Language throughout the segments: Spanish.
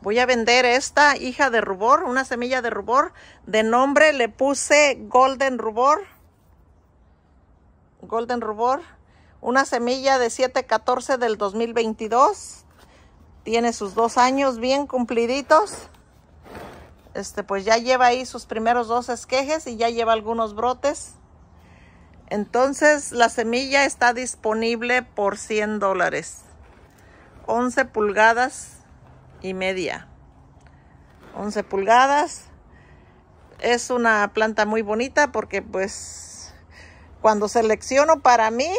voy a vender esta hija de rubor, una semilla de rubor. De nombre le puse Golden Rubor. Golden Rubor. Una semilla de 714 del 2022. Tiene sus dos años bien cumpliditos. Este, pues ya lleva ahí sus primeros dos esquejes y ya lleva algunos brotes. Entonces la semilla está disponible por 100 dólares. 11 pulgadas y media. 11 pulgadas. Es una planta muy bonita porque pues cuando selecciono para mí,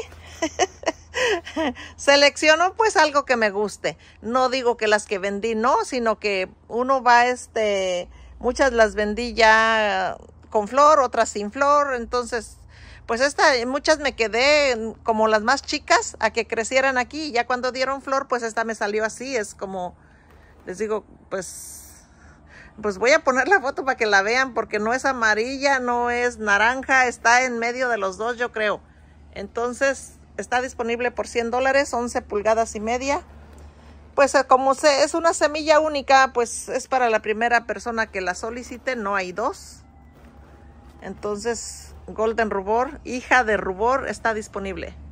selecciono pues algo que me guste. No digo que las que vendí no, sino que uno va este, muchas las vendí ya con flor, otras sin flor, entonces pues esta, muchas me quedé como las más chicas a que crecieran aquí. Ya cuando dieron flor, pues esta me salió así, es como les digo, pues, pues voy a poner la foto para que la vean porque no es amarilla, no es naranja, está en medio de los dos yo creo. Entonces está disponible por 100 dólares, 11 pulgadas y media. Pues eh, como es una semilla única, pues es para la primera persona que la solicite, no hay dos. Entonces Golden Rubor, hija de Rubor, está disponible.